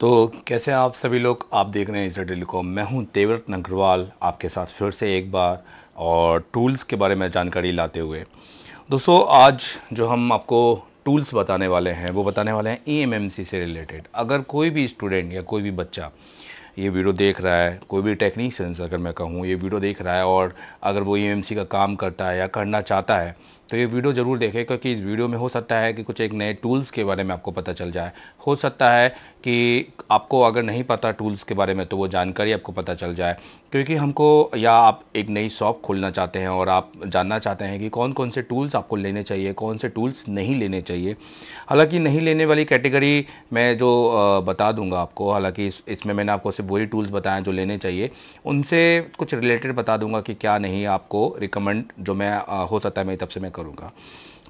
तो कैसे आप सभी लोग आप देख रहे हैं इसरा टेलीकॉम मैं हूं तेवरत नगरवाल आपके साथ फिर से एक बार और टूल्स के बारे में जानकारी लाते हुए दोस्तों आज जो हम आपको टूल्स बताने वाले हैं वो बताने वाले हैं ई से रिलेटेड अगर कोई भी स्टूडेंट या कोई भी बच्चा ये वीडियो देख रहा है कोई भी टेक्नीशियंस अगर मैं कहूँ ये वीडियो देख रहा है और अगर वो ई का काम करता है या करना चाहता है तो ये वीडियो ज़रूर देखें क्योंकि इस वीडियो में हो सकता है कि कुछ एक नए टूल्स के बारे में आपको पता चल जाए हो सकता है कि आपको अगर नहीं पता टूल्स के बारे में तो वो जानकारी आपको पता चल जाए क्योंकि हमको या आप एक नई शॉप खोलना चाहते हैं और आप जानना चाहते हैं कि कौन कौन से टूल्स आपको लेने चाहिए कौन से टूल्स नहीं लेने चाहिए हालांकि नहीं लेने वाली कैटेगरी मैं जो बता दूंगा आपको हालांकि इस, इसमें मैंने आपको सिर्फ वही टूल्स बताएं जो लेने चाहिए उनसे कुछ रिलेटेड बता दूंगा कि क्या नहीं आपको रिकमेंड जो मैं हो सकता है मेरी तब से मैं करूँगा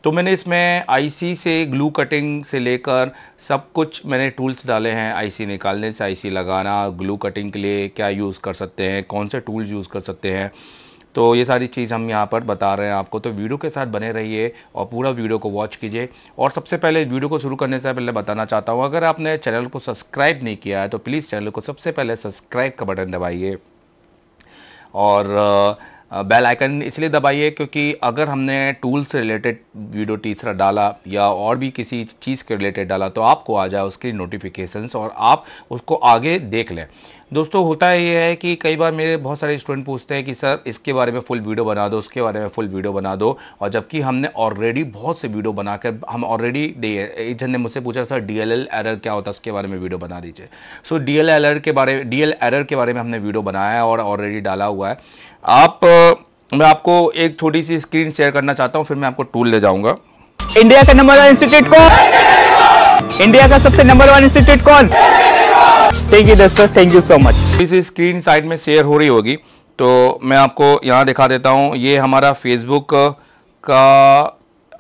तो मैंने इसमें आईसी से ग्लू कटिंग से लेकर सब कुछ मैंने टूल्स डाले हैं आईसी निकालने से आईसी लगाना ग्लू कटिंग के लिए क्या यूज़ कर सकते हैं कौन से टूल्स यूज़ कर सकते हैं तो ये सारी चीज़ हम यहाँ पर बता रहे हैं आपको तो वीडियो के साथ बने रहिए और पूरा वीडियो को वॉच कीजिए और सबसे पहले वीडियो को शुरू करने से पहले बताना चाहता हूँ अगर आपने चैनल को सब्सक्राइब नहीं किया है तो प्लीज़ चैनल को सबसे पहले सब्सक्राइब का बटन दबाइए और आ, बेल आइकन इसलिए दबाइए क्योंकि अगर हमने टूल से रिलेटेड वीडियो तीसरा डाला या और भी किसी चीज़ के रिलेटेड डाला तो आपको आ जाए उसकी नोटिफिकेशंस और आप उसको आगे देख लें दोस्तों होता ये है कि कई बार मेरे बहुत सारे स्टूडेंट पूछते हैं कि सर इसके बारे में फुल वीडियो बना दो उसके बारे में फुल वीडियो बना दो और जबकि हमने ऑलरेडी बहुत से वीडियो बनाकर हम ऑलरेडी एक जन ने मुझसे पूछा सर डी एल एरर क्या होता है उसके बारे में वीडियो बना दीजिए सो डी एल के बारे डी एरर के बारे में हमने वीडियो बनाया है और ऑलरेडी डाला हुआ है आप मैं आपको एक छोटी सी स्क्रीन शेयर करना चाहता हूँ फिर मैं आपको टूल ले जाऊँगा इंडिया का नंबर वन इंस्टीट्यूट कौन इंडिया का सबसे नंबर वन इंस्टीट्यूट कौन थैंक यू दोस्तों थैंक यू सो मच इस स्क्रीन साइड में शेयर हो रही होगी तो मैं आपको यहाँ दिखा देता हूँ ये हमारा फेसबुक का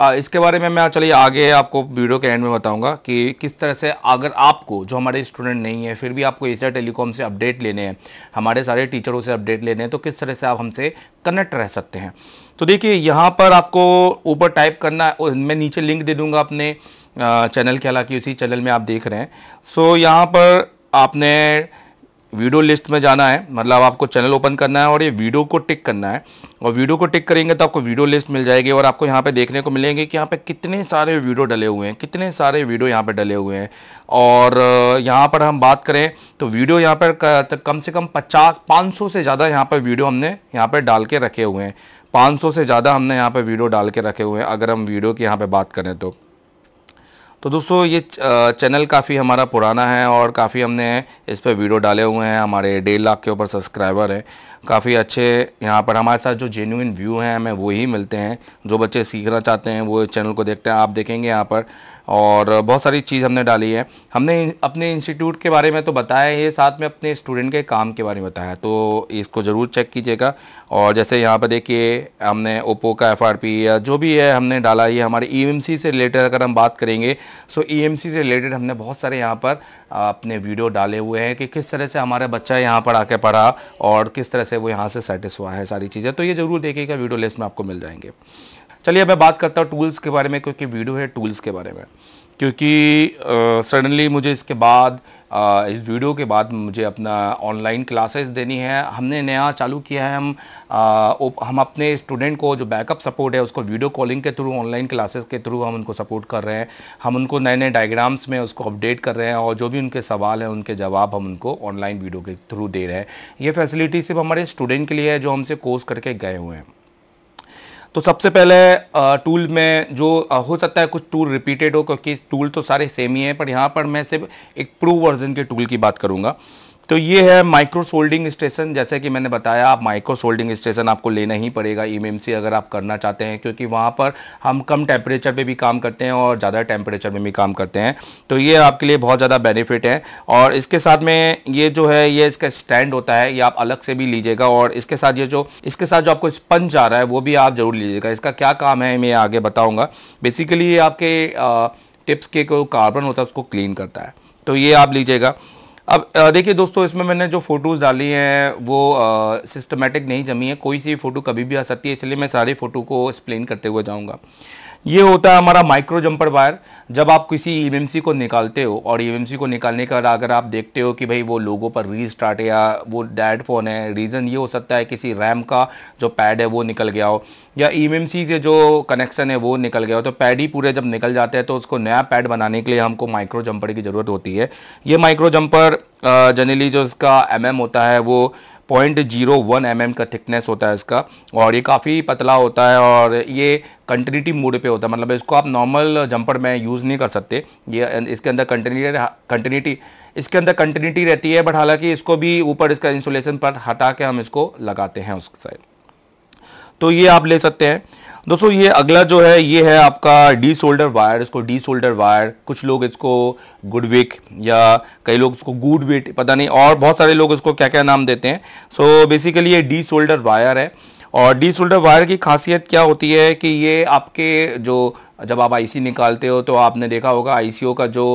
आ, इसके बारे में मैं चलिए आगे आपको वीडियो के एंड में बताऊंगा कि किस तरह से अगर आपको जो हमारे स्टूडेंट नहीं है फिर भी आपको एशिया टेलीकॉम से अपडेट लेने हैं हमारे सारे टीचरों से अपडेट लेने हैं तो किस तरह से आप हमसे कनेक्ट रह सकते हैं तो देखिए यहाँ पर आपको ऊपर टाइप करना मैं नीचे लिंक दे दूँगा अपने चैनल के हालांकि उसी चैनल में आप देख रहे हैं सो यहाँ पर आपने वीडियो लिस्ट में जाना है मतलब आपको चैनल ओपन करना है और ये वीडियो को टिक करना है और वीडियो को टिक करेंगे तो आपको वीडियो लिस्ट मिल जाएगी और आपको यहाँ पे देखने को मिलेंगे कि यहाँ पे कितने सारे वीडियो डले हुए हैं कितने सारे वीडियो यहाँ पे डले हुए हैं और यहाँ पर हम बात करें तो वीडियो यहाँ पर कम से कम पचास पाँच से ज़्यादा यहाँ पर वीडियो हमने यहाँ पर डाल के रखे हुए हैं पाँच से ज़्यादा हमने यहाँ पर वीडियो डाल के रखे हुए हैं अगर हम वीडियो की यहाँ पर बात करें तो तो दोस्तों ये चैनल काफ़ी हमारा पुराना है और काफ़ी हमने इस पर वीडियो डाले हुए हैं हमारे डेढ़ लाख के ऊपर सब्सक्राइबर हैं काफ़ी अच्छे यहाँ पर हमारे साथ जो जेन्यून व्यू हैं हमें वो ही मिलते हैं जो बच्चे सीखना चाहते हैं वो चैनल को देखते हैं आप देखेंगे यहाँ पर और बहुत सारी चीज़ हमने डाली है हमने अपने इंस्टीट्यूट के बारे में तो बताया ये साथ में अपने स्टूडेंट के काम के बारे में बताया तो इसको ज़रूर चेक कीजिएगा और जैसे यहाँ पर देखिए हमने ओप्पो का एफ या जो भी है हमने डाला ये हमारे ई e से रिलेटेड अगर हम बात करेंगे सो ई e से रिलेटेड हमने बहुत सारे यहाँ पर अपने वीडियो डाले हुए हैं कि किस तरह से हमारा बच्चा यहाँ पर आके पढ़ा और किस तरह से वो यहाँ से हुआ है सारी चीज़ें तो ये ज़रूर देखिएगा वीडियो लिस्ट में आपको मिल जाएंगे चलिए मैं बात करता हूँ टूल्स के बारे में क्योंकि वीडियो है टूल्स के बारे में क्योंकि सडनली मुझे इसके बाद uh, इस वीडियो के बाद मुझे अपना ऑनलाइन क्लासेस देनी है हमने नया चालू किया है हम uh, हम अपने स्टूडेंट को जो बैकअप सपोर्ट है उसको वीडियो कॉलिंग के थ्रू ऑनलाइन क्लासेस के थ्रू हम उनको सपोर्ट कर रहे हैं हम उनको नए नए डायग्राम्स में उसको अपडेट कर रहे हैं और जो भी उनके सवाल हैं उनके जवाब हम उनको ऑनलाइन वीडियो के थ्रू दे रहे हैं ये फैसिलिटी सिर्फ हमारे स्टूडेंट के लिए है जो हमसे कोर्स करके गए हुए हैं तो सबसे पहले टूल में जो हो सकता है कुछ टूल रिपीटेड हो क्योंकि टूल तो सारे सेम ही हैं पर यहाँ पर मैं सिर्फ एक प्रूव वर्जन के टूल की बात करूँगा तो ये है माइक्रो सोल्डिंग स्टेशन जैसे कि मैंने बताया आप माइक्रो सोल्डिंग स्टेशन आपको लेना ही पड़ेगा ई e अगर आप करना चाहते हैं क्योंकि वहाँ पर हम कम टेम्परेचर पे भी काम करते हैं और ज़्यादा टेम्परेचर में भी काम करते हैं तो ये आपके लिए बहुत ज़्यादा बेनिफिट है और इसके साथ में ये जो है ये इसका स्टैंड होता है ये आप अलग से भी लीजिएगा और इसके साथ ये जो इसके साथ जो आपको स्पंज आ रहा है वो भी आप ज़रूर लीजिएगा इसका क्या काम है मैं आगे बताऊँगा बेसिकली ये आपके टिप्स के कार्बन होता है उसको क्लीन करता है तो ये आप लीजिएगा अब देखिए दोस्तों इसमें मैंने जो फ़ोटोज़ डाली हैं वो सिस्टमेटिक नहीं जमी है कोई सी फ़ोटो कभी भी आ सकती है इसलिए मैं सारे फ़ोटो को एक्सप्लेन करते हुए जाऊँगा ये होता है हमारा माइक्रो जंपर वायर जब आप किसी ई e को निकालते हो और ई e को निकालने के बाद अगर आप देखते हो कि भाई वो लोगों पर री स्टार्ट या वो डैड फ़ोन है रीज़न ये हो सकता है किसी रैम का जो पैड है वो निकल गया हो या ई e से जो कनेक्शन है वो निकल गया हो तो पैड ही पूरे जब निकल जाते हैं तो उसको नया पैड बनाने के लिए हमको माइक्रो जंपर की ज़रूरत होती है ये माइक्रो जंपर जनरली जो इसका एम होता है वो पॉइंट जीरो वन एम का थिकनेस होता है इसका और ये काफ़ी पतला होता है और ये कंटिन्यूटी मोड पे होता है मतलब इसको आप नॉर्मल जंपर में यूज़ नहीं कर सकते ये इसके अंदर कंटिन्यूटी कंटिन्यूटी इसके अंदर कंटिन्यूटी रहती है बट हालांकि इसको भी ऊपर इसका इंसुलेशन पर हटा के हम इसको लगाते हैं उस साइड तो ये आप ले सकते हैं दोस्तों ये अगला जो है ये है आपका डी सोल्डर वायर इसको डी सोल्डर वायर कुछ लोग इसको गुडविक या कई लोग इसको वेट पता नहीं और बहुत सारे लोग इसको क्या क्या नाम देते हैं सो so, बेसिकली ये डी सोल्डर वायर है और डी सोल्डर वायर की खासियत क्या होती है कि ये आपके जो जब आप आईसी निकालते हो तो आपने देखा होगा आईसीओ का जो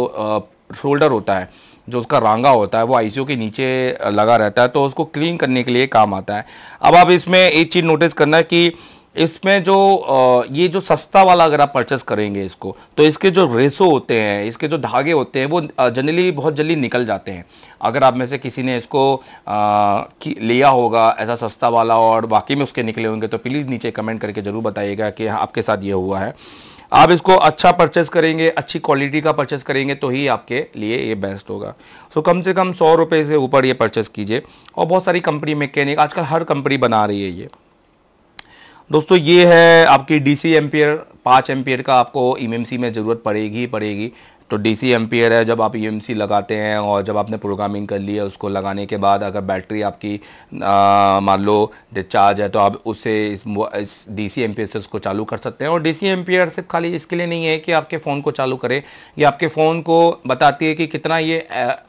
शोल्डर होता है जो उसका रांगा होता है वो आईसीयू के नीचे लगा रहता है तो उसको क्लीन करने के लिए काम आता है अब आप इसमें एक चीज़ नोटिस करना है कि इसमें जो ये जो सस्ता वाला अगर आप परचेस करेंगे इसको तो इसके जो रेसो होते हैं इसके जो धागे होते हैं वो जनरली बहुत जल्दी निकल जाते हैं अगर आप में से किसी ने इसको आ, लिया होगा ऐसा सस्ता वाला और बाकी में उसके निकले होंगे तो प्लीज़ नीचे कमेंट करके ज़रूर बताइएगा कि हाँ, आपके साथ ये हुआ है आप इसको अच्छा परचेस करेंगे अच्छी क्वालिटी का परचेस करेंगे तो ही आपके लिए ये बेस्ट होगा सो so, कम से कम सौ रुपये से ऊपर ये परचेस कीजिए और बहुत सारी कंपनी मैकेनिक आजकल हर कंपनी बना रही है ये दोस्तों ये है आपकी डीसी एम्पियर पाँच एम्पियर का आपको ईएमसी e में ज़रूरत पड़ेगी पड़ेगी तो डी सी एम्पियर है जब आप ई e लगाते हैं और जब आपने प्रोग्रामिंग कर ली है उसको लगाने के बाद अगर बैटरी आपकी मान लो डिस्चार्ज है तो आप उसे इस, डी सी एम्पियर से उसको चालू कर सकते हैं और डी सी एम्पियर सिर्फ खाली इसके लिए नहीं है कि आपके फ़ोन को चालू करें या आपके फ़ोन को बताती है कि कितना ये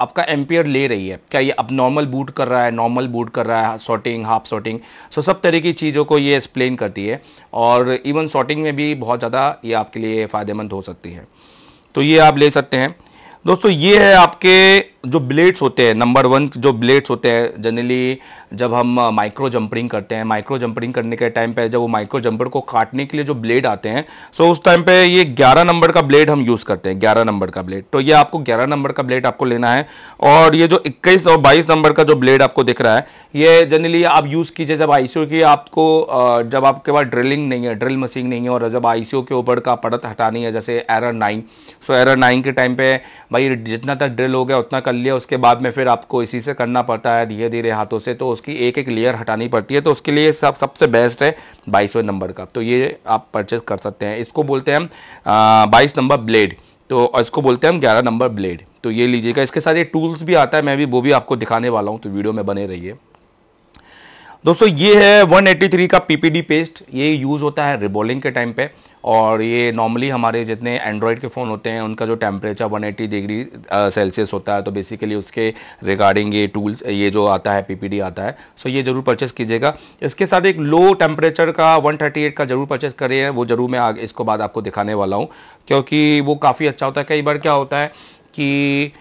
आपका एम्पियर ले रही है क्या ये अब नॉर्मल बूट कर रहा है नॉर्मल बूट कर रहा है शॉटिंग हाफ शॉटिंग सो सब तरह की चीज़ों को ये एक्सप्लेन करती है और इवन शॉटिंग में भी बहुत ज़्यादा ये आपके लिए फ़ायदेमंद हो सकती है तो ये आप ले सकते हैं दोस्तों ये है आपके जो ब्लेड्स होते हैं नंबर वन जो ब्लेड्स होते हैं जनरली जब हम माइक्रो जंपरिंग करते हैं माइक्रो जंपरिंग करने के टाइम पे जब वो माइक्रो जंपर को काटने के लिए जो ब्लेड आते हैं सो उस टाइम पे ये 11 नंबर का ब्लेड हम यूज़ करते हैं 11 नंबर का ब्लेड तो ये आपको 11 नंबर का ब्लेड आपको लेना है और ये जो इक्कीस और बाईस नंबर का जो ब्लेड आपको दिख रहा है ये जनरली आप यूज़ कीजिए जब आई की आपको जब आपके पास ड्रिलिंग नहीं है ड्रिल मशीन नहीं है और जब आई के ऊपर का पड़त हटानी है जैसे error nine so error nine के टाइम पे भाई जितना तक ड्रिल हो गया उतना का कर लिया उसके बाद में फिर आपको इसी से करना पड़ता है धीरे धीरे हाथों से तो उसकी एक एक लेयर हटानी पड़ती है तो उसके लिए सब सबसे बेस्ट है बाईसवें नंबर का तो ये आप परचेज कर सकते हैं इसको बोलते हैं बाईस नंबर ब्लेड तो इसको बोलते हैं हम ग्यारह नंबर ब्लेड तो ये लीजिएगा इसके साथ ये टूल्स भी आता है मैं भी वो भी आपको दिखाने वाला हूँ तो वीडियो में बने रहिए दोस्तों ये है 183 का पीपीडी पेस्ट ये यूज़ होता है रिबॉलिंग के टाइम पे और ये नॉर्मली हमारे जितने एंड्रॉयड के फ़ोन होते हैं उनका जो टेम्परेचर 180 डिग्री सेल्सियस होता है तो बेसिकली उसके रिगार्डिंग ये टूल्स ये जो आता है पीपीडी आता है सो ये ज़रूर परचेस कीजिएगा इसके साथ एक लो टेम्परेचर का 138 का ज़रूर परचेस करिए वो ज़रूर मैं आग, इसको बाद आपको दिखाने वाला हूँ क्योंकि वो काफ़ी अच्छा होता है कई बार क्या होता है कि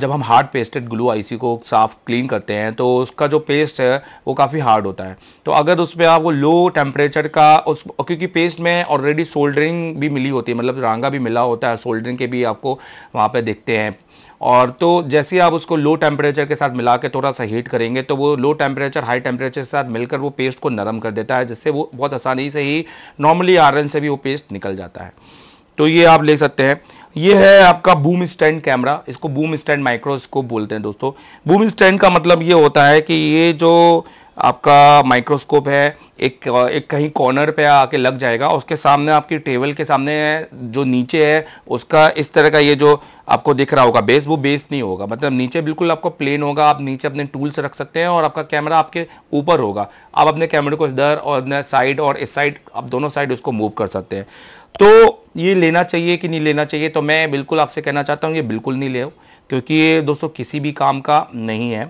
जब हम हार्ड पेस्टेड ग्लू आईसी को साफ क्लीन करते हैं तो उसका जो पेस्ट है वो काफ़ी हार्ड होता है तो अगर उस पर आप वो लो टेम्परेचर का उस क्योंकि पेस्ट में ऑलरेडी सोल्डरिंग भी मिली होती है मतलब रंगा भी मिला होता है सोल्डरिंग के भी आपको वहाँ पर देखते हैं और तो जैसे ही आप उसको लो टेम्परेचर के साथ मिला के थोड़ा सा हीट करेंगे तो वो लो टेम्परेचर हाई टेम्परेचर के साथ मिलकर वो पेस्ट को नरम कर देता है जिससे वो बहुत आसानी से ही नॉर्मली आयरन से भी वो पेस्ट निकल जाता है तो ये आप ले सकते हैं ये है आपका बूम स्टैंड कैमरा इसको बूम स्टैंड माइक्रोस्कोप बोलते हैं दोस्तों बूम स्टैंड का मतलब ये होता है कि ये जो आपका माइक्रोस्कोप है एक एक कहीं कॉर्नर पे आके लग जाएगा उसके सामने आपकी टेबल के सामने जो नीचे है उसका इस तरह का ये जो आपको दिख रहा होगा बेस वो बेस नहीं होगा मतलब नीचे बिल्कुल आपको प्लेन होगा आप नीचे अपने टूल्स रख सकते हैं और आपका कैमरा आपके ऊपर होगा आप अपने कैमरे को इधर और साइड और इस साइड आप दोनों साइड उसको मूव कर सकते हैं तो ये लेना चाहिए कि नहीं लेना चाहिए तो मैं बिल्कुल आपसे कहना चाहता हूँ ये बिल्कुल नहीं ले क्योंकि ये दोस्तों किसी भी काम का नहीं है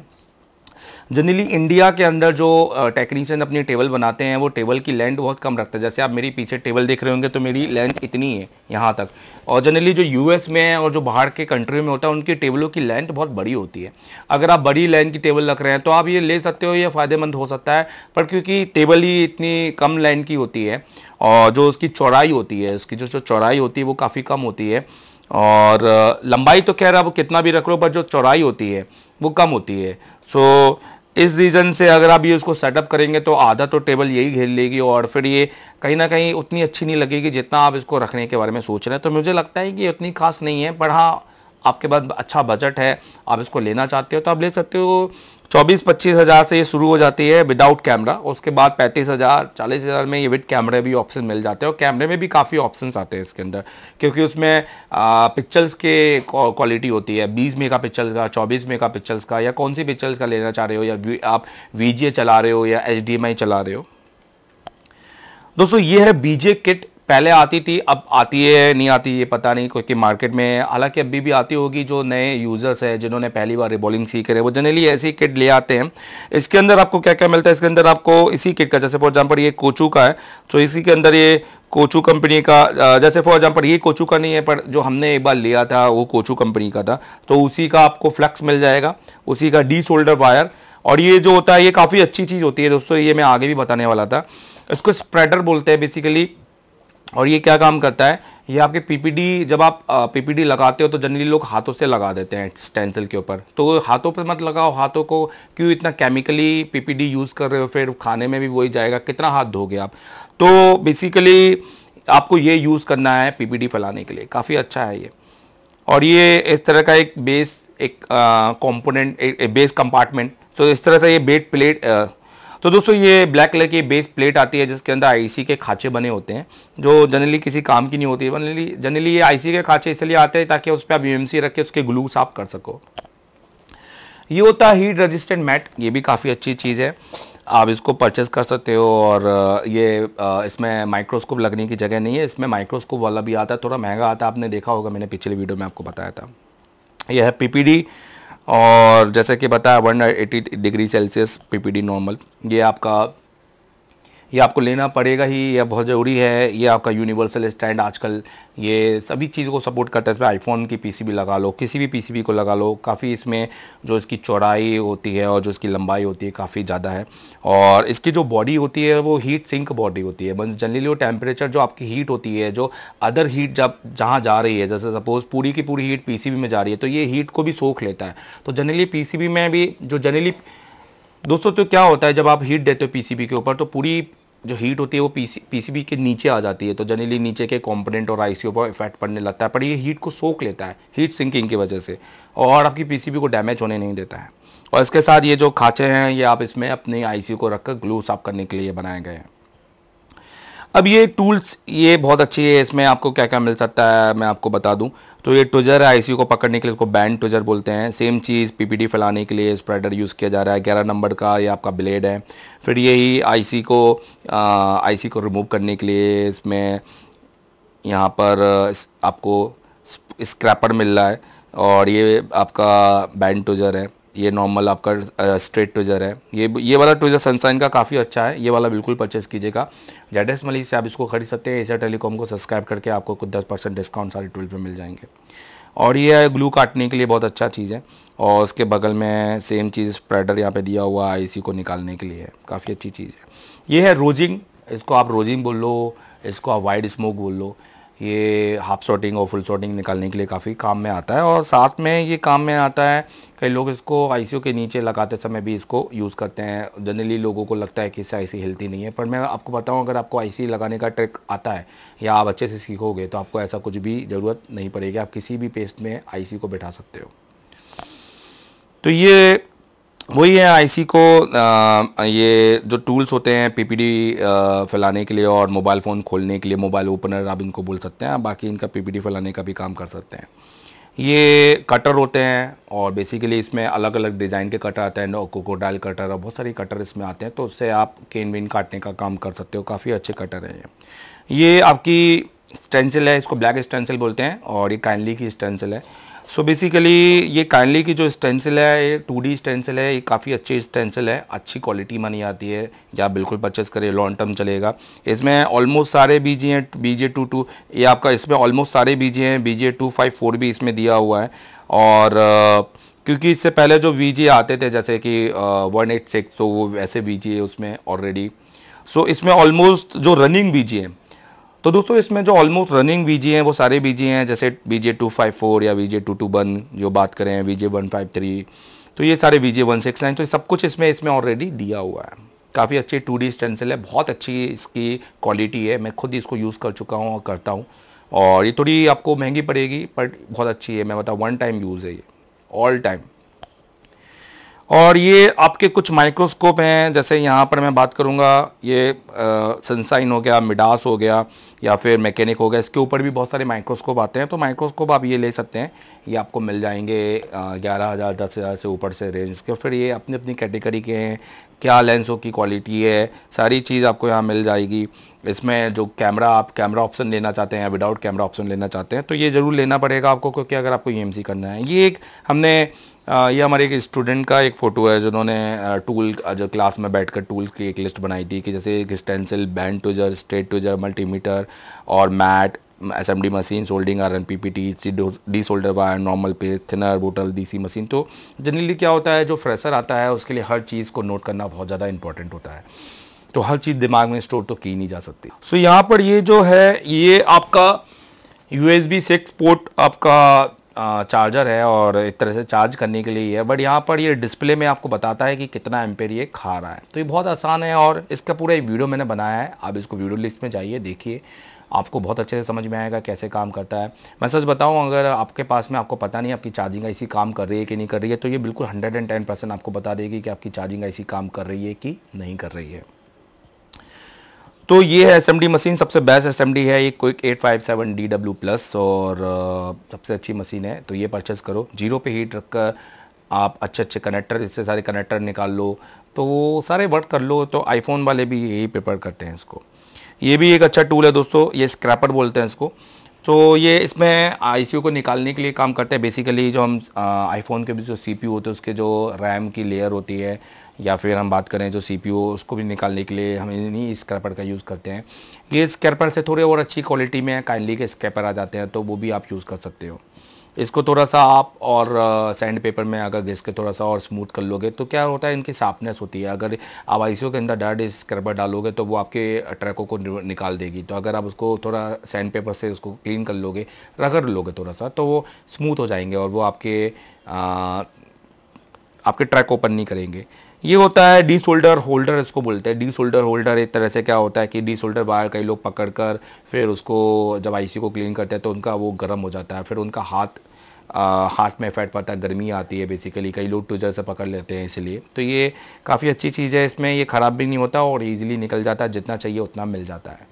जनरली इंडिया के अंदर जो टेक्नीशियन अपनी टेबल बनाते हैं वो टेबल की लेंथ बहुत कम रखते हैं जैसे आप मेरी पीछे टेबल देख रहे होंगे तो मेरी लेंथ इतनी है यहाँ तक और जनरली जो यूएस में है और जो बाहर के कंट्री में होता है उनकी टेबलों की लेंथ बहुत बड़ी होती है अगर आप बड़ी लेंथ की टेबल रख रहे हैं तो आप ये ले सकते हो ये फ़ायदेमंद हो सकता है पर क्योंकि टेबल ही इतनी कम लेंथ की होती है और जो उसकी चौड़ाई होती है उसकी जो जो चौड़ाई होती है वो काफ़ी कम होती है और लंबाई तो खैर आप कितना भी रख लो पर जो चौड़ाई होती है वो कम होती है सो so, इस रीज़न से अगर आप ये उसको सेटअप करेंगे तो आधा तो टेबल यही घेर लेगी और फिर ये कहीं ना कहीं उतनी अच्छी नहीं लगेगी जितना आप इसको रखने के बारे में सोच रहे हैं तो मुझे लगता है कि ये उतनी खास नहीं है पर हाँ आपके पास अच्छा बजट है आप इसको लेना चाहते हो तो आप ले सकते हो चौबीस पच्चीस हज़ार से ये शुरू हो जाती है विदाउट कैमरा उसके बाद पैंतीस हज़ार चालीस हज़ार में ये विद कैमरे भी ऑप्शन मिल जाते हैं और कैमरे में भी काफ़ी ऑप्शंस आते हैं इसके अंदर क्योंकि उसमें पिक्चर्स के क्वालिटी होती है बीस मेगा पिक्चर्स का चौबीस मेगा पिक्चल्स का या कौन सी पिक्चर्स का लेना चाह रहे हो या आप वी चला रहे हो या एच चला रहे हो दोस्तों ये है बीजे किट पहले आती थी अब आती है नहीं आती ये पता नहीं क्योंकि मार्केट में हालांकि अभी भी आती होगी जो नए यूज़र्स हैं जिन्होंने पहली बार रिबॉलिंग सीख रहे वो जनरली ऐसी किट ले आते हैं इसके अंदर आपको क्या क्या मिलता है इसके अंदर आपको इसी किट का जैसे फॉर एग्जाम्पल ये कोचू का है तो इसी के अंदर ये कोचू कंपनी का जैसे फॉर एग्जाम्पल ये कोचू का नहीं है पर जो हमने एक बार लिया था वो कोचू कंपनी का था तो उसी का आपको फ्लैक्स मिल जाएगा उसी का डी शोल्डर वायर और ये जो होता है ये काफ़ी अच्छी चीज़ होती है दोस्तों ये मैं आगे भी बताने वाला था इसको स्प्रेडर बोलते हैं बेसिकली और ये क्या काम करता है ये आपके पीपीडी जब आप पीपीडी लगाते हो तो जनरली लोग हाथों से लगा देते हैं स्टेंसिल के ऊपर तो हाथों पर मत लगाओ हाथों को क्यों इतना केमिकली पीपीडी यूज़ कर रहे हो फिर खाने में भी वही जाएगा कितना हाथ धोगे आप तो बेसिकली आपको ये यूज़ करना है पीपीडी फैलाने के लिए काफ़ी अच्छा है ये और ये इस तरह का एक बेस एक कॉम्पोनेंट बेस कंपार्टमेंट तो इस तरह से ये बेड प्लेट तो दोस्तों ये ब्लैक कलर की बेस प्लेट आती है जिसके अंदर आईसी के खाचे बने होते हैं जो जनरली किसी काम की नहीं होती है जनरली जनरली ये आईसी के खाचे इसलिए आते हैं ताकि उस पर आप यूएमसी रख के उसके ग्लू साफ कर सको ये होता है हीट रेजिस्टेंट मैट ये भी काफ़ी अच्छी चीज़ है आप इसको परचेस कर सकते हो और ये इसमें माइक्रोस्कोप लगने की जगह नहीं है इसमें माइक्रोस्कोप वाला भी आता है थोड़ा महंगा आता है आपने देखा होगा मैंने पिछले वीडियो में आपको बताया था यह है पीपीडी और जैसे कि बताया eighty degree Celsius PPD normal ये आपका ये आपको लेना पड़ेगा ही यह बहुत ज़रूरी है ये आपका यूनिवर्सल स्टैंड आजकल ये सभी चीज़ को सपोर्ट करता है इसमें आईफोन की पीसीबी लगा लो किसी भी पीसीबी को लगा लो काफ़ी इसमें जो इसकी चौड़ाई होती है और जो इसकी लंबाई होती है काफ़ी ज़्यादा है और इसकी जो बॉडी होती है वो हीट सिंक बॉडी होती है बस जनरली वो टेम्परेचर जो आपकी हीट होती है जो अदर हीट जब जहाँ जा रही है जैसे सपोज़ पूरी की पूरी हीट पी में जा रही है तो ये हीट को भी सोख लेता है तो जनरली पी में भी जो जनरली दोस्तों तो क्या होता है जब आप हीट देते हो पीसीबी के ऊपर तो पूरी जो हीट होती है वो पीसी पी के नीचे आ जाती है तो जनरली नीचे के कंपोनेंट और आईसीओ पर इफेक्ट पड़ने लगता है पर ये हीट को सोख लेता है हीट सिंकिंग की वजह से और आपकी पीसीबी को डैमेज होने नहीं देता है और इसके साथ ये जो खाँचे हैं ये आप इसमें अपने आईसीओ को रखकर ग्लू साफ करने के लिए बनाए गए हैं अब ये टूल्स ये बहुत अच्छी है इसमें आपको क्या क्या मिल सकता है मैं आपको बता दूं तो ये ट्विजर है आईसीयू को पकड़ने के लिए इसको बैंड ट्विजर बोलते हैं सेम चीज़ पीपीडी फैलाने के लिए स्प्रेडर यूज़ किया जा रहा है ग्यारह नंबर का ये आपका ब्लेड है फिर यही आईसी को आईसी को रिमूव करने के लिए इसमें यहाँ पर आपको स्क्रैपर मिल रहा है और ये आपका बैंड ट्विजर है ये नॉर्मल आपका स्ट्रेट ट्विजर है ये ये वाला ट्विजर सनसाइन का काफ़ी अच्छा है ये वाला बिल्कुल परचेस कीजिएगा जेडेस मलिक से आप इसको खरीद सकते हैं एशिया टेलीकॉम को सब्सक्राइब करके आपको कुछ दस परसेंट डिस्काउंट सारे ट्विल पर मिल जाएंगे और ये ग्लू काटने के लिए बहुत अच्छा चीज़ है और उसके बगल में सेम चीज़ स्प्रेडर यहाँ पर दिया हुआ है इसी को निकालने के लिए काफ़ी अच्छी चीज़ है ये है रोजिंग इसको आप रोजिंग बोल लो इसको आप वाइड स्मोक बोल लो ये हाफ सॉटिंग और फुल सॉटिंग निकालने के लिए काफ़ी काम में आता है और साथ में ये काम में आता है कई लोग इसको आईसीयू के नीचे लगाते समय भी इसको यूज़ करते हैं जनरली लोगों को लगता है कि इससे आईसी हिलती नहीं है पर मैं आपको बताऊं अगर आपको आईसी लगाने का ट्रिक आता है या आप अच्छे से सीखोगे तो आपको ऐसा कुछ भी ज़रूरत नहीं पड़ेगी आप किसी भी पेस्ट में आई को बैठा सकते हो तो ये वही है आईसी को आ, ये जो टूल्स होते हैं पीपीडी फैलाने के लिए और मोबाइल फ़ोन खोलने के लिए मोबाइल ओपनर आप इनको बोल सकते हैं बाकी इनका पीपीडी फैलाने का भी काम कर सकते हैं ये कटर होते हैं और बेसिकली इसमें अलग अलग डिज़ाइन के कटर आते हैं कोकोडाइल कटर और बहुत सारे कटर इसमें आते हैं तो उससे आप केन वेन काटने का काम कर सकते हो काफ़ी अच्छे कटर हैं ये ये आपकी स्टेंसिल है इसको ब्लैक स्टेंसिल बोलते हैं और ये काइंडली की स्टेंसिल है सो बेसिकली ये काइंडली की जो स्टेंसिल है ये टू डी स्टेंसिल है ये काफ़ी अच्छी स्टेंसिल है अच्छी क्वालिटी मानी आती है या बिल्कुल परचेस करिए लॉन्ग टर्म चलेगा इसमें ऑलमोस्ट सारे बीजी हैं बी जे टू टू ये आपका इसमें ऑलमोस्ट सारे बीजे हैं बीजे टू फाइव फोर भी इसमें दिया हुआ है और आ, क्योंकि इससे पहले जो वी आते थे जैसे कि वन एट सिक्स तो वो वैसे वी उसमें ऑलरेडी सो so, इसमें ऑलमोस्ट जो रनिंग वी है तो दोस्तों इसमें जो ऑलमोस्ट रनिंग बीजी हैं वो सारे बीजी हैं जैसे BJ J two five four या VJ J two two one जो बात करें हैं B J one five three तो ये सारे VJ J one six nine तो सब कुछ इसमें इसमें ऑलरेडी दिया हुआ है काफ़ी अच्छी टू डी स्टेंसिल है बहुत अच्छी इसकी क्वालिटी है मैं खुद इसको यूज़ कर चुका हूँ और करता हूँ और ये थोड़ी आपको महंगी पड़ेगी बट बहुत अच्छी है मैं बताऊँ वन टाइम यूज़ है ये ऑल टाइम और ये आपके कुछ माइक्रोस्कोप हैं जैसे यहाँ पर मैं बात करूँगा ये सनसाइन हो गया मिडास हो गया या फिर मैकेनिक हो गया इसके ऊपर भी बहुत सारे माइक्रोस्कोप आते हैं तो माइक्रोस्कोप आप ये ले सकते हैं ये आपको मिल जाएंगे ग्यारह हज़ार दस हज़ार से ऊपर से रेंज के फिर ये अपनी अपनी कैटेगरी के हैं क्या लेंसों की क्वालिटी है सारी चीज़ आपको यहाँ मिल जाएगी इसमें जो कैमरा आप कैमरा ऑप्शन लेना चाहते हैं विदाउट कैमरा ऑप्शन लेना चाहते हैं तो ये ज़रूर लेना पड़ेगा आपको क्योंकि अगर आपको ई e करना है ये एक हमने ये हमारे एक स्टूडेंट का एक फ़ोटो है जिन्होंने टूल जो क्लास में बैठकर टूल की एक लिस्ट बनाई थी कि जैसे stencil bend tweezer straight tweezer multimeter और mat S M D machine soldering R N P P T desolder wire normal पे thinner bottle D C machine तो जनरली क्या होता है जो फ्रेशर आता है उसके लिए हर चीज़ को नोट करना बहुत ज़्यादा इंपॉर्टेंट होता है तो हर चीज़ दिमाग में स्टोर तो की नहीं जा सकती सो so, यहाँ पर ये जो है ये आपका U S B six port आपका चार्जर है और एक तरह से चार्ज करने के लिए है बट यहाँ पर ये डिस्प्ले में आपको बताता है कि कितना एम्पेयर ये खा रहा है तो ये बहुत आसान है और इसका पूरा एक वीडियो मैंने बनाया है आप इसको वीडियो लिस्ट में जाइए देखिए आपको बहुत अच्छे से समझ में आएगा कैसे काम करता है मैं सच बताऊं अगर आपके पास में आपको पता नहीं आपकी चार्जिंग ऐसी काम कर रही है कि नहीं कर रही है तो ये बिल्कुल हंड्रेड एंड टेन परसेंट आपको बता देगी कि आपकी चार्जिंग ऐसी काम कर रही है कि नहीं कर रही है तो ये है एस मशीन सबसे बेस्ट एस है ये क्विक 857 डब्ल्यू प्लस और सबसे अच्छी मशीन है तो ये परचेस करो जीरो पे हीट रखकर आप अच्छे अच्छे कनेक्टर इससे सारे कनेक्टर निकाल लो तो सारे वर्क कर लो तो आईफोन वाले भी यही प्रेफर करते हैं इसको ये भी एक अच्छा टूल है दोस्तों ये स्क्रैपर बोलते हैं इसको तो ये इसमें आई को निकालने के लिए काम करते हैं बेसिकली जो हम आईफोन के भी जो सी होते हैं उसके जो रैम की लेयर होती है या फिर हम बात करें जो सी उसको भी निकालने के लिए हम इन्हीं स्क्रैपर का यूज़ करते हैं ये स्क्रैपर से थोड़े और अच्छी क्वालिटी में काइंडली के स्क्रैपर आ जाते हैं तो वो भी आप यूज़ कर सकते हो इसको थोड़ा सा आप और सैंड पेपर में अगर घिस के थोड़ा सा और स्मूथ कर लोगे तो क्या होता है इनकी शार्पनेस होती है अगर आप आईसीओ के अंदर डर्ड स्क्रबर डालोगे तो वो आपके ट्रैकों को निकाल देगी तो अगर आप उसको थोड़ा सैंड पेपर से उसको क्लीन कर लोगे रगड़ लोगे थोड़ा सा तो वो स्मूथ हो जाएंगे और वो आपके आ, आपके ट्रैक ओपन नहीं करेंगे ये होता है डी शोल्डर होल्डर इसको बोलते हैं डी शोल्डर होल्डर एक तरह से क्या होता है कि डी शोल्डर बाहर कई लोग पकड़ कर फिर उसको जब आईसी को क्लीन करते हैं तो उनका वो गर्म हो जाता है फिर उनका हाथ हाथ में फैट पड़ता है गर्मी आती है बेसिकली कई लोग ट्विजर से पकड़ लेते हैं इसलिए तो ये काफ़ी अच्छी चीज़ है इसमें ये ख़राब भी नहीं होता और ईजिली निकल जाता है जितना चाहिए उतना मिल जाता है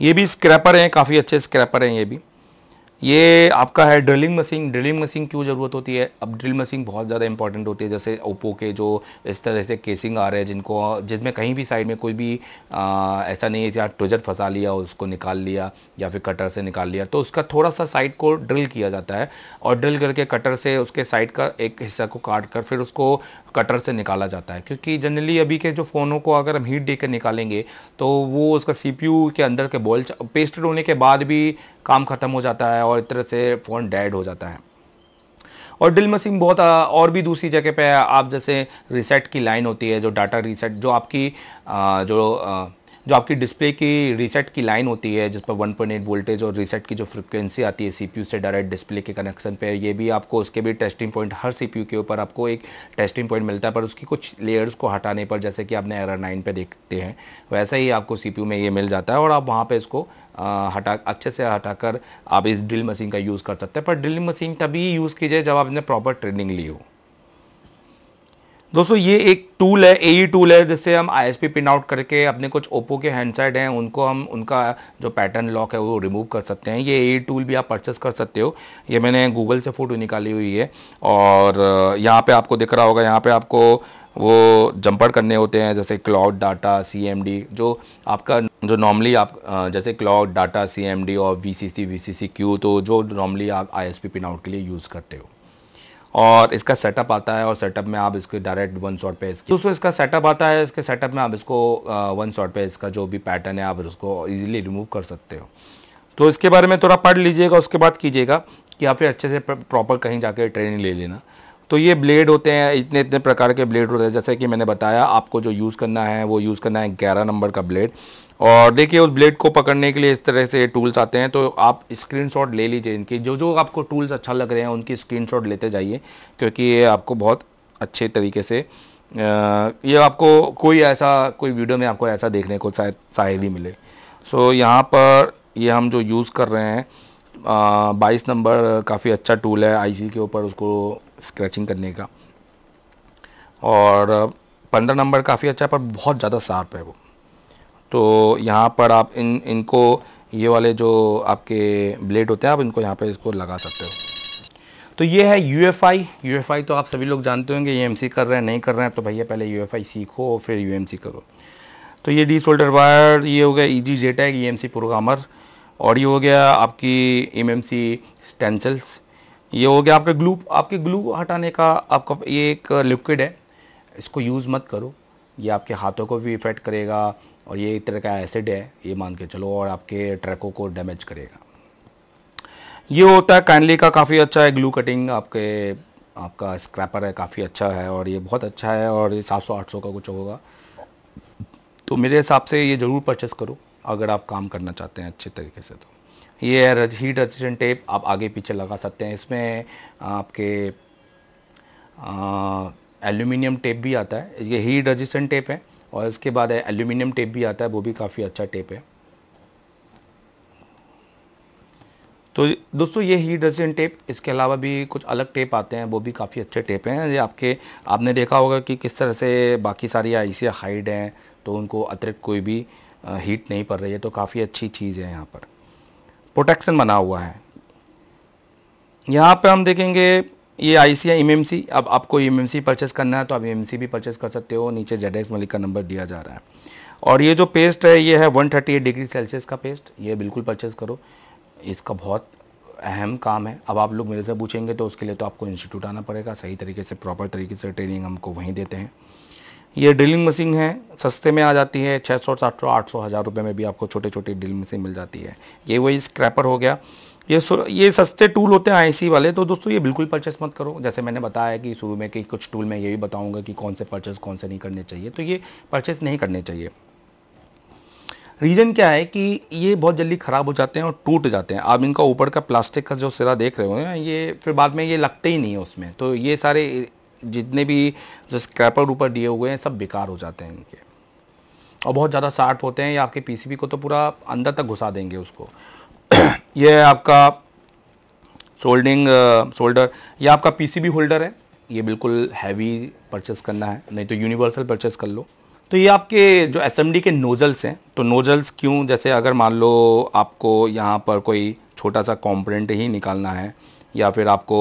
ये भी स्क्रैपर हैं काफ़ी अच्छे स्क्रैपर हैं ये भी ये आपका है ड्रिलिंग मशीन ड्रिलिंग मशीन क्यों ज़रूरत होती है अब ड्रिल मशीन बहुत ज़्यादा इंपॉर्टेंट होती है जैसे ओप्पो के जो इस तरह से केसिंग आ रहे हैं जिनको जिसमें कहीं भी साइड में कोई भी आ, ऐसा नहीं है जहाँ आप ट्विजर फंसा लिया उसको निकाल लिया या फिर कटर से निकाल लिया तो उसका थोड़ा सा साइड को ड्रिल किया जाता है और ड्रिल करके कटर से उसके साइड का एक हिस्सा को काट कर फिर उसको कटर से निकाला जाता है क्योंकि जनरली अभी के जो फ़ोनों को अगर हम हीट देकर निकालेंगे तो वो उसका सीपीयू के अंदर के बॉल पेस्टेड होने के बाद भी काम ख़त्म हो जाता है और इस तरह से फ़ोन डेड हो जाता है और ड्रिल मशीन बहुत और भी दूसरी जगह पे आप जैसे रीसेट की लाइन होती है जो डाटा रीसेट जो आपकी जो जो आपकी डिस्प्ले की रीसेट की लाइन होती है जिस पर 1.8 वोल्टेज और रीसेट की जो फ्रिक्वेंसी आती है सीपीयू से डायरेक्ट डिस्प्ले के कनेक्शन पे ये भी आपको उसके भी टेस्टिंग पॉइंट हर सीपीयू के ऊपर आपको एक टेस्टिंग पॉइंट मिलता है पर उसकी कुछ लेयर्स को हटाने पर जैसे कि आपने एरर नाइन पर देखते हैं वैसे ही आपको सी में ये मिल जाता है और आप वहाँ पर इसको हटा अच्छे से हटाकर आप इस ड्रिल मशीन का यूज़ कर सकते हैं पर ड्रिल मशीन तभी यूज़ कीजिए जब आपने प्रॉपर ट्रेनिंग ली हो दोस्तों ये एक टूल है ए ई टूल है जिससे हम आई एस पिन आउट करके अपने कुछ ओप्पो के हैंडसेट हैं उनको हम उनका जो पैटर्न लॉक है वो रिमूव कर सकते हैं ये ए ई टूल भी आप परचेस कर सकते हो ये मैंने गूगल से फ़ोटो निकाली हुई है और यहाँ पे आपको दिख रहा होगा यहाँ पे आपको वो जंपर करने होते हैं जैसे क्लाउड डाटा सी जो आपका जो नॉर्मली आप जैसे क्लाउड डाटा सी और V C C V C Q तो जो नॉर्मली आप आई एस पिन आउट के लिए यूज़ करते हो और इसका सेटअप आता है और सेटअप में आप इसके डायरेक्ट वन शॉट पे इसकी दोस्तों इसका सेटअप आता है इसके सेटअप में आप इसको वन शॉट पे इसका जो भी पैटर्न है आप उसको ईजिली रिमूव कर सकते हो तो इसके बारे में थोड़ा पढ़ लीजिएगा उसके बाद कीजिएगा कि आप फिर अच्छे से प्रॉपर कहीं जाकर ट्रेनिंग ले लेना तो ये ब्लेड होते हैं इतने इतने प्रकार के ब्लेड होते हैं जैसे कि मैंने बताया आपको जो यूज़ करना है वो यूज़ करना है ग्यारह नंबर का ब्लेड और देखिए उस ब्लेड को पकड़ने के लिए इस तरह से टूल्स आते हैं तो आप स्क्रीनशॉट ले लीजिए इनकी जो जो आपको टूल्स अच्छा लग रहे हैं उनकी स्क्रीनशॉट लेते जाइए क्योंकि ये आपको बहुत अच्छे तरीके से ये आपको कोई ऐसा कोई वीडियो में आपको ऐसा देखने को शायद शायद ही मिले सो यहाँ पर ये हम जो यूज़ कर रहे हैं बाईस नंबर काफ़ी अच्छा टूल है आई के ऊपर उसको स्क्रैचिंग करने का और पंद्रह नंबर काफ़ी अच्छा पर बहुत ज़्यादा शार्प है वो तो यहाँ पर आप इन इनको ये वाले जो आपके ब्लेड होते हैं आप इनको यहाँ पर इसको लगा सकते हो तो ये है U F I U F I तो आप सभी लोग जानते होंगे ये एम सी कर रहे हैं नहीं कर रहे हैं तो भैया पहले यू एफ आई सीखो फिर यू एम सी करो तो ये डी शोल्डर वायर ये हो गया ई जी जेटा है ई एम सी प्रोग्रामर और ये हो गया आपकी एम एम सी स्टेंसल्स ये हो गया आपके ग्लू आपके ग्लू हटाने का आपका ये एक लिक्विड है इसको यूज़ मत करो ये आपके हाथों को भी इफ़ेक्ट करेगा और ये एक तरह का एसिड है ये मान के चलो और आपके ट्रैकों को डैमेज करेगा ये होता है कैंडली का काफ़ी अच्छा है ग्लू कटिंग आपके आपका स्क्रैपर है काफ़ी अच्छा है और ये बहुत अच्छा है और ये सात सौ आठ सौ का कुछ होगा तो मेरे हिसाब से ये ज़रूर परचेस करो अगर आप काम करना चाहते हैं अच्छे तरीके से तो ये हीट रजिस्टेंट टेप आप आगे पीछे लगा सकते हैं इसमें आपके एल्यूमिनियम टेप भी आता है ये हीट रजिस्टेंट टेप है और इसके बाद है एल्यूमिनियम टेप भी आता है वो भी काफ़ी अच्छा टेप है तो दोस्तों ये हीट रेजिडेंट टेप इसके अलावा भी कुछ अलग टेप आते हैं वो भी काफ़ी अच्छे टेप हैं ये आपके आपने देखा होगा कि किस तरह से बाकी सारी सी हाइड हैं तो उनको अतिरिक्त कोई भी हीट नहीं पड़ रही है तो काफ़ी अच्छी चीज़ है यहाँ पर प्रोटेक्शन बना हुआ है यहाँ पर हम देखेंगे ये आई सी है एम अब आपको एम परचेस करना है तो आप एम भी परचेस कर सकते हो नीचे जेड एक्स मलिक का नंबर दिया जा रहा है और ये जो पेस्ट है ये है 138 डिग्री सेल्सियस का पेस्ट ये बिल्कुल परचेस करो इसका बहुत अहम काम है अब आप लोग मेरे से पूछेंगे तो उसके लिए तो आपको इंस्टीट्यूट आना पड़ेगा सही तरीके से प्रॉपर तरीके से ट्रेनिंग हमको वहीं देते हैं ये ड्रिलिंग मशीन है सस्ते में आ जाती है छः सौ सात सौ आठ सौ हज़ार रुपये में भी आपको छोटे छोटे ड्रिलिंग मशीन मिल जाती है ये वही स्क्रैपर हो गया ये ये सस्ते टूल होते हैं आईसी वाले तो दोस्तों ये बिल्कुल परचेस मत करो जैसे मैंने बताया कि शुरू में कि कुछ टूल में ये भी बताऊंगा कि कौन से परचेस कौन से नहीं करने चाहिए तो ये परचेस नहीं करने चाहिए रीज़न क्या है कि ये बहुत जल्दी ख़राब हो जाते हैं और टूट जाते हैं आप इनका ऊपर का प्लास्टिक का जो सिरा देख रहे हो ना ये फिर बाद में ये लगते ही नहीं है उसमें तो ये सारे जितने भी जो स्क्रैपर ऊपर दिए हुए हैं सब बेकार हो जाते हैं इनके और बहुत ज़्यादा शार्ट होते हैं या आपके पीसीबी को तो पूरा अंदर तक घुसा देंगे उसको ये आपका सोल्डिंग सोल्डर या आपका पीसीबी होल्डर है ये बिल्कुल हैवी परचेस करना है नहीं तो यूनिवर्सल परचेस कर लो तो ये आपके जो एसएमडी के नोज़ल्स हैं तो नोज़ल्स क्यों जैसे अगर मान लो आपको यहाँ पर कोई छोटा सा कॉम्पोनेंट ही निकालना है या फिर आपको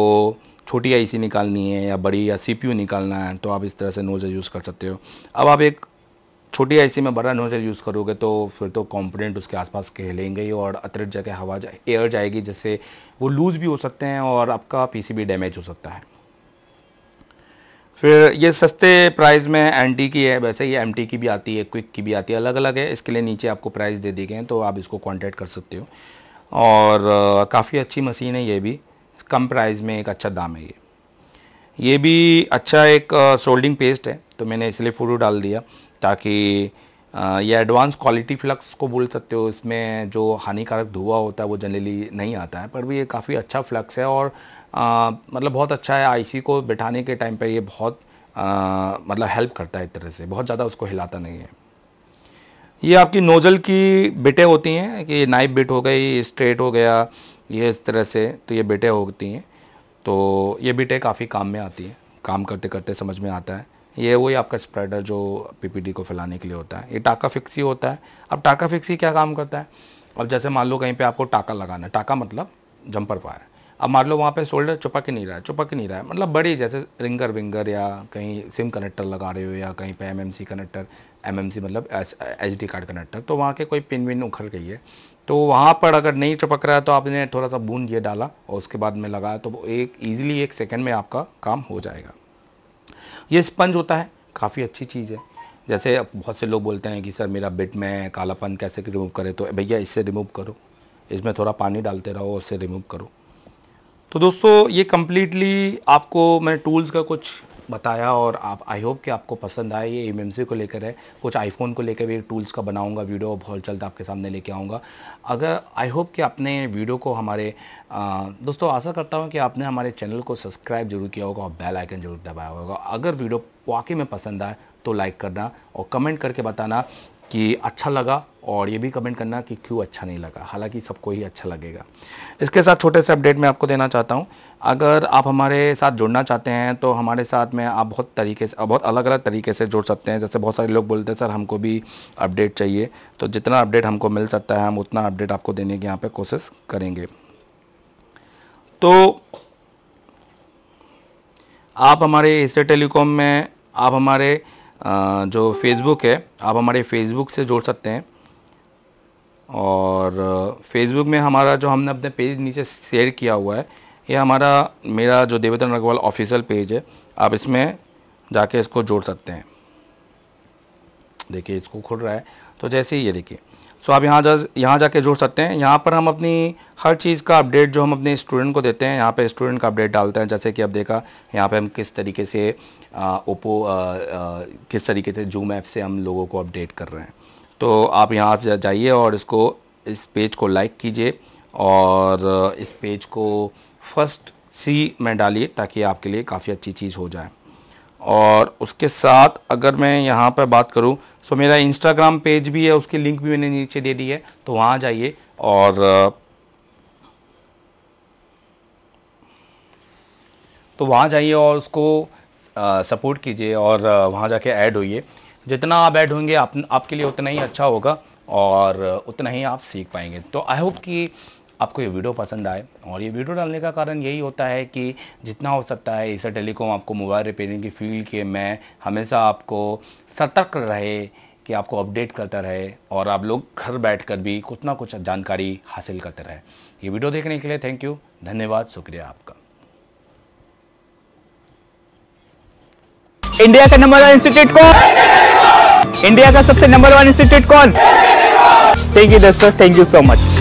छोटी आईसी निकालनी है या बड़ी या सीपीयू निकालना है तो आप इस तरह से नोज़ल यूज़ कर सकते हो अब आप एक छोटी आईसी में बड़ा नोजल यूज़ करोगे तो फिर तो कंपोनेंट उसके आसपास कहलेंगे ही और अतिरिक्त जगह हवा जा, एयर जाएगी जिससे वो लूज़ भी हो सकते हैं और आपका पीसीबी डैमेज हो सकता है फिर ये सस्ते प्राइस में एनटी की है वैसे ये एमटी की भी आती है क्विक की भी आती है अलग अलग है इसके लिए नीचे आपको प्राइस दे दिए गए हैं तो आप इसको कॉन्टैक्ट कर सकते हो और काफ़ी अच्छी मशीन है ये भी कम प्राइस में एक अच्छा दाम है ये ये भी अच्छा एक सोल्डिंग पेस्ट है तो मैंने इसलिए फ़ोटो डाल दिया ताकि ये एडवांस क्वालिटी फ्लक्स को बोल सकते हो इसमें जो हानिकारक धुआं होता है वो जनरली नहीं आता है पर भी ये काफ़ी अच्छा फ्लक्स है और आ, मतलब बहुत अच्छा है आईसी को बिठाने के टाइम पे ये बहुत आ, मतलब हेल्प करता है एक तरह से बहुत ज़्यादा उसको हिलाता नहीं है ये आपकी नोज़ल की बिटें होती हैं कि नाइफ बिट हो गई स्ट्रेट हो गया ये इस तरह से तो ये बिटें होती हैं तो ये बिटें काफ़ी काम में आती हैं काम करते करते समझ में आता है ये वही आपका स्प्रेडर जो पीपीडी को फैलाने के लिए होता है ये टाका फिक्सी होता है अब टाका फिक्सी क्या काम करता है अब जैसे मान लो कहीं पे आपको टाका लगाना है टाका मतलब जंपर है अब मान लो वहाँ पे शोल्डर चुपक नहीं रहा है चुपक नहीं रहा है मतलब बड़ी जैसे रिंगर विंगर या कहीं सिम कनेक्टर लगा रहे हो या कहीं पे एमएमसी कनेक्टर एमएमसी मतलब डी कार्ड कनेक्टर तो वहाँ के कोई पिन विन उखड़ गई है तो वहाँ पर अगर नहीं चुपक रहा है तो आपने थोड़ा सा बूंद ये डाला और उसके बाद में लगाया तो एक ईजिली एक सेकेंड में आपका काम हो जाएगा ये स्पंज होता है काफ़ी अच्छी चीज़ है जैसे अब बहुत से लोग बोलते हैं कि सर मेरा बिट में कालापन कैसे रिमूव करें तो भैया इससे रिमूव करो इसमें थोड़ा पानी डालते रहो उससे रिमूव करो तो दोस्तों ये कम्प्लीटली आपको मैं टूल्स का कुछ बताया और आप आई होप कि आपको पसंद आए ये एम को लेकर है कुछ आईफोन को लेकर भी टूल्स का बनाऊंगा वीडियो बहुत जल्द आपके सामने लेके आऊँगा अगर आई होप कि आपने वीडियो को हमारे आ, दोस्तों आशा करता हूँ कि आपने हमारे चैनल को सब्सक्राइब जरूर किया होगा और बेल आइकन जरूर दबाया होगा अगर वीडियो वाकई में पसंद आए तो लाइक करना और कमेंट करके बताना कि अच्छा लगा और ये भी कमेंट करना कि क्यों अच्छा नहीं लगा हालांकि सबको ही अच्छा लगेगा इसके साथ छोटे से अपडेट मैं आपको देना चाहता हूँ अगर आप हमारे साथ जुड़ना चाहते हैं तो हमारे साथ में आप बहुत तरीके से बहुत अलग अलग तरीके से जुड़ सकते हैं जैसे बहुत सारे लोग बोलते हैं सर हमको भी अपडेट चाहिए तो जितना अपडेट हमको मिल सकता है हम उतना अपडेट आपको देने की यहाँ पर कोशिश करेंगे तो आप हमारे इसे टेलीकॉम में आप हमारे जो फेसबुक है आप हमारे फेसबुक से जोड़ सकते हैं और फेसबुक में हमारा जो हमने अपने पेज नीचे शेयर किया हुआ है ये हमारा मेरा जो देवेंद्र अग्रवाल ऑफिशियल पेज है आप इसमें जाके इसको जोड़ सकते हैं देखिए इसको खुल रहा है तो जैसे ही ये देखिए सो आप यहाँ जा यहाँ जाके जोड़ सकते हैं यहाँ पर हम अपनी हर चीज़ का अपडेट जो हम अपने स्टूडेंट को देते हैं यहाँ पर स्टूडेंट का अपडेट डालते हैं जैसे कि आप देखा यहाँ पर हम किस तरीके से ओप्पो किस तरीके से जूम ऐप से हम लोगों को अपडेट कर रहे हैं तो आप यहाँ से जाइए और इसको इस पेज को लाइक कीजिए और इस पेज को फर्स्ट सी में डालिए ताकि आपके लिए काफ़ी अच्छी चीज़ हो जाए और उसके साथ अगर मैं यहाँ पर बात करूँ सो मेरा इंस्टाग्राम पेज भी है उसकी लिंक भी मैंने नीचे दे दी है तो वहाँ जाइए और तो वहाँ जाइए और उसको सपोर्ट कीजिए और वहाँ जाके ऐड होइए जितना आप ऐड होंगे आप, आपके लिए उतना ही अच्छा होगा और उतना ही आप सीख पाएंगे तो आई होप कि आपको ये वीडियो पसंद आए और ये वीडियो डालने का कारण यही होता है कि जितना हो सकता है इसे टेलीकॉम आपको मोबाइल रिपेयरिंग की फील्ड के मैं हमेशा आपको सतर्क रहे कि आपको अपडेट करता रहे और आप लोग घर बैठकर भी कुछ ना कुछ जानकारी हासिल करते रहे ये वीडियो देखने के लिए थैंक यू धन्यवाद शुक्रिया आपका इंडिया का नंबर वन इंस्टीट्यूट कौन इंडिया का सबसे नंबर वन इंस्टीट्यूट कौन थैंक यू दोस्तों थैंक यू सो मच